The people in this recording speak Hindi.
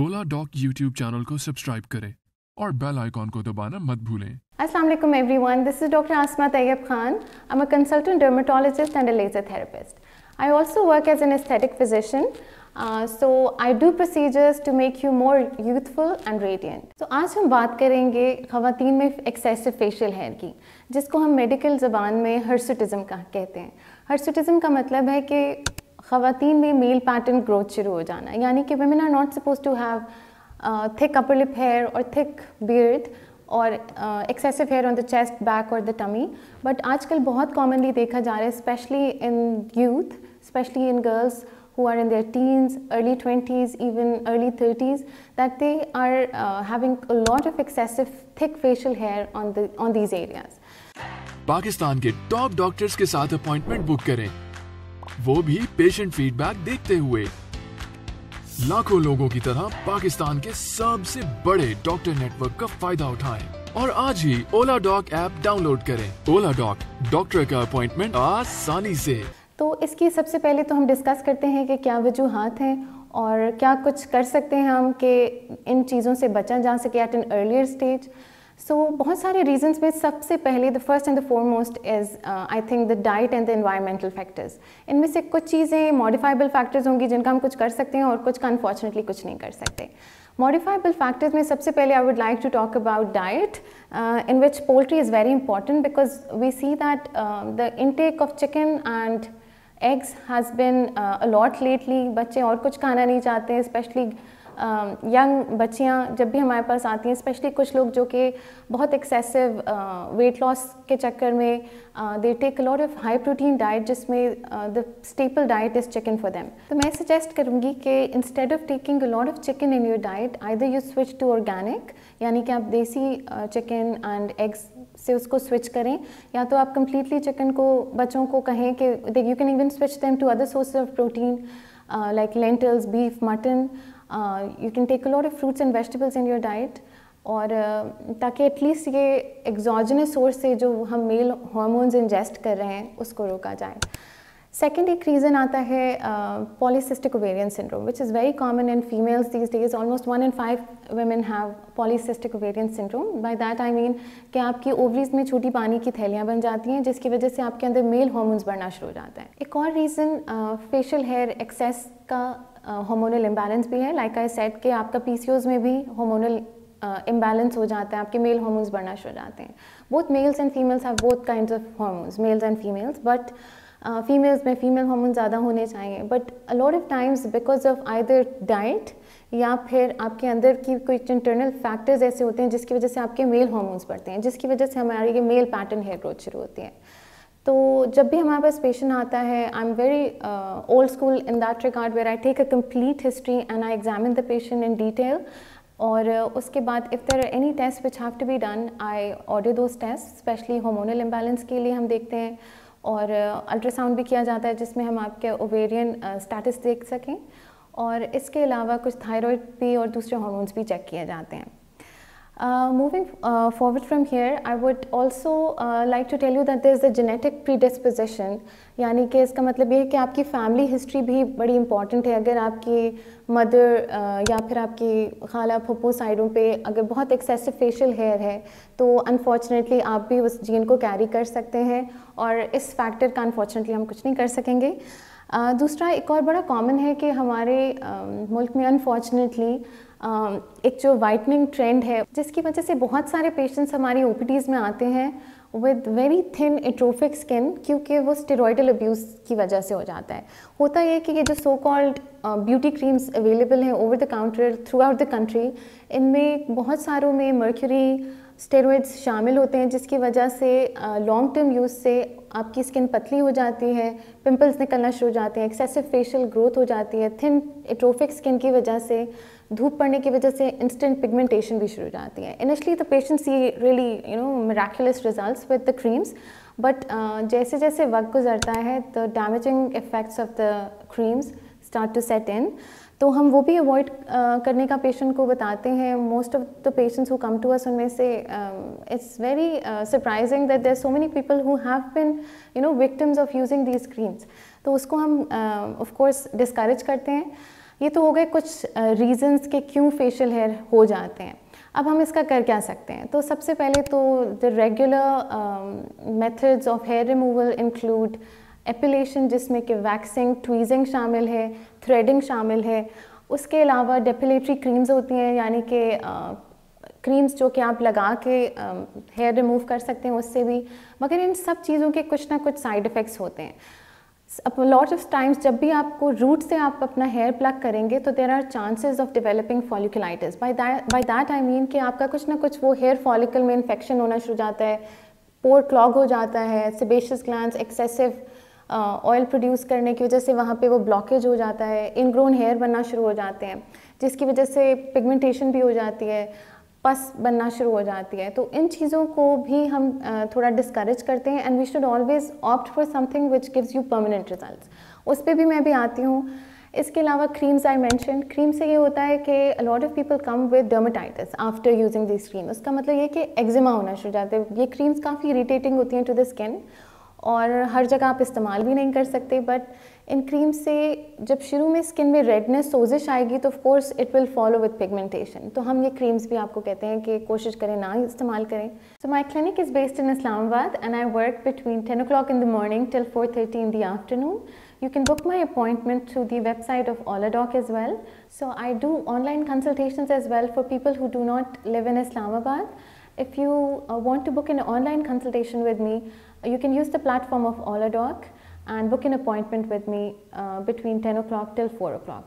ओला डॉक यूट्यूब चैनल को सब्सक्राइब करें और बेल आइकॉन को दबाना मत भूलें असलम everyone this is doctor Asma Tayyab Khan I am a consultant dermatologist and a laser therapist I also work as an aesthetic physician so I do procedures to make you more youthful and radiant तो आज हम बात करेंगे खातन में एक्सेसिव फेशियल हेयर की जिसको हम मेडिकल ज़बान में हर्सटिज़म कहते हैं हर्सटिज़म का मतलब है कि खातन में मेल पैटर्न ग्रोथ शुरू हो जाना यानी कि women are not suppose to have thick upper lip hair और थिक बियर्ड और excessive hair on the chest back और द टमी बट आजकल बहुत कॉमनली देखा जा रहा है specially in youth specially in girls who are in their teens early twenties even early thirties that they are having lot of excessive thick facial hair on on these areas Pakistan के टॉप डॉक्टर्स के साथ अपॉइंटमेंट बुक करें वो भी पेशेंट फीडबैक देखते हुए लाखों लोगों की तरह पाकिस्तान के सबसे बड़े डॉक्टर नेटवर्क का फायदा उठाएं और आज ही ओला डॉक ऐप डाउनलोड करें ओला डॉक डॉक्टर का अपॉइंटमेंट आसानी से तो इसकी सबसे पहले तो हम डिस्कस करते हैं कि क्या वजूहत हैं और क्या कुछ कर सकते हैं हम कि इन चीज़ों से बचा जा सके at an earlier stage so so, बहुत सारे रीजंस में सबसे पहले the first and the foremost is I think the diet and the environmental factors इनमें से कुछ चीज़ें मॉडिफाइबल फैक्टर्स होंगी जिनका हम कुछ कर सकते हैं और कुछ का अनफॉर्चुनेटली कुछ नहीं कर सकते मॉडिफाइबल फैक्टर्स में सबसे पहले I would like to talk about diet in which poultry is very important because we see that the intake of chicken and eggs has been a lot lately बच्चे और कुछ खाना नहीं चाहते स्पेशली यंग um, बच्चियाँ जब भी हमारे पास आती हैं स्पेशली कुछ लोग जो कि बहुत एक्सेसिव वेट लॉस के चक्कर में they take lot of high protein diet जिसमें the staple diet is chicken for them तो मैं सजेस्ट करूँगी कि instead of taking lot of chicken in your diet there you switch to organic यानी कि आप देसी चिकन एंड एग्स से उसको स्विच करें या तो आप कंप्लीटली चिकन को बच्चों को कहें कि you can even switch them to other source of protein like lentils beef mutton you can take take of fruits and vegetables in your diet और uh, ताकि एटलीस्ट ये एग्जॉजनस सोर्स से जो हम मेल हॉर्मोन्स इंजेस्ट कर रहे हैं उसको रोका जाए सेकेंड एक रीज़न आता है polycystic ovarian syndrome which is very common in females these days almost one in five women have polycystic ovarian syndrome by that I mean कि आपकी ओवरीज में छोटी पानी की थैलियाँ बन जाती हैं जिसकी वजह से आपके अंदर मेल हॉर्मोन्स बढ़ना शुरू हो जाता है एक और रीज़न फेशियल हेयर एक्सेस का हॉर्मोनल इम्बैलेंस भी है लाइक आई सेट के आपका पी में भी हॉर्मोनल इम्बैलेंस हो जाता है आपके मेल हॉर्मोन्स बढ़ना शुरू हो जाते हैं both males and females have both kind of hormones males and females but females में फीमेल हॉर्मोन ज़्यादा होने चाहिए but a lot of times because of either diet या फिर आपके अंदर की कोई इंटरनल फैक्टर्स ऐसे होते हैं जिसकी वजह से आपके मेल हॉर्मोन्स बढ़ते हैं जिसकी वजह से हमारे ये मेल पैटर्न हेयर ग्रोथ शुरू होती है तो जब भी हमारे पास पेशेंट आता है I am very old school in that regard where I take a complete history and I examine the patient in detail और uh, उसके बाद if there any test which have to be done I order those test specially hormonal imbalance के लिए हम देखते हैं और अल्ट्रासाउंड uh, भी किया जाता है जिसमें हम आपके ओवेरियन स्टेटस uh, देख सकें और इसके अलावा कुछ थायराइड भी और दूसरे हार्मोन्स भी चेक किए जाते हैं Uh, moving uh, forward from here, I would also uh, like to tell you that there is a genetic predisposition, यानी कि इसका मतलब ये है कि आपकी फैमिली हिस्ट्री भी बड़ी इंपॉर्टेंट है अगर आपकी मदर uh, या फिर आपकी खाला फप्पू साइडों पे अगर बहुत एक्सेसिव फेशियल हेयर है तो अनफॉर्चुनेटली आप भी उस जीन को कैरी कर सकते हैं और इस फैक्टर का अनफॉर्चुनेटली हम कुछ नहीं कर सकेंगे uh, दूसरा एक और बड़ा कॉमन है कि हमारे मुल्क में अनफॉर्चुनेटली एक जो वाइटनिंग ट्रेंड है जिसकी वजह से बहुत सारे पेशेंट्स हमारी ओ में आते हैं with very thin atrophic skin क्योंकि वो स्टेरॉयडल अब्यूज़ की वजह से हो जाता है होता यह कि ये जो so called beauty creams available हैं over the counter throughout the country इनमें बहुत सारों में मर्क्यूरी स्टेरॉयड्स शामिल होते हैं जिसकी वजह से लॉन्ग टर्म यूज़ से आपकी स्किन पतली हो जाती है पिंपल्स निकलना शुरू हो जाते हैं एक्सेसिव फेशियल ग्रोथ हो जाती है थिन एट्रोफिक स्किन की वजह से धूप पड़ने की वजह से इंस्टेंट पिगमेंटेशन भी शुरू हो जाती है initially the patient see really you know miraculous result with the creams but जैसे जैसे वक्त गुजरता है the damaging effects of the creams start to set in तो हम वो भी अवॉइड करने का पेशेंट को बताते हैं most of the patients who come to us उनमें से it's very surprising that there so many people who have been you know victims of using these creams तो उसको हम ऑफ कोर्स डिस्करेज करते हैं ये तो हो गए कुछ रीजंस uh, के क्यों फेशियल हेयर हो जाते हैं अब हम इसका कर क्या सकते हैं तो सबसे पहले तो the regular methods of hair removal include epilation जिसमें कि वैक्सिंग ट्वीजिंग शामिल है थ्रेडिंग शामिल है उसके अलावा डेपिलेटरी क्रीम्स होती हैं यानी कि क्रीम्स जो कि आप लगा के हेयर रिमूव कर सकते हैं उससे भी मगर इन सब चीज़ों के कुछ ना कुछ साइड इफ़ेक्ट्स होते हैं लॉट ऑफ टाइम्स जब भी आपको रूट से आप अपना हेयर प्लग करेंगे तो there are chances of developing folliculitis by by that I mean कि आपका कुछ ना कुछ वो हेयर फॉलिकल में इन्फेक्शन होना शुरू जाता है पोर क्लॉग हो जाता है sebaceous glands excessive oil produce करने की वजह से वहाँ पे वो ब्लॉकेज हो जाता है इनग्रोन हेयर बनना शुरू हो जाते हैं जिसकी वजह से पिगमेंटेशन भी हो जाती है पस बनना शुरू हो जाती है तो इन चीज़ों को भी हम थोड़ा डिस्करेज करते हैं and we should always opt for something which gives you permanent result उस पर भी मैं भी आती हूँ इसके अलावा क्रीम्स आई मैंशन क्रीम से ये होता है कि lot of people come with dermatitis after using this cream उसका मतलब ये कि एग्जिमा होना शुरू जाते हैं ये क्रीम्स काफ़ी इरीटेटिंग होती हैं टू द स्किन और हर जगह आप इस्तेमाल भी नहीं कर सकते बट इन क्रीम से जब शुरू में स्किन में रेडनेस सोजिश आएगी तो of course it will follow with pigmentation तो हम ये क्रीम्स भी आपको कहते हैं कि कोशिश करें ना इस्तेमाल करें so my clinic is based in Islamabad and I work between ten o'clock in the morning till four thirty in the afternoon you can book my appointment through the website of Oladoc as well so I do online consultation as well for people who do not live in Islamabad if you want to book in online consultation with me You can use the platform of Oladoc and book an appointment with me uh, between 10 o'clock till 4 o'clock.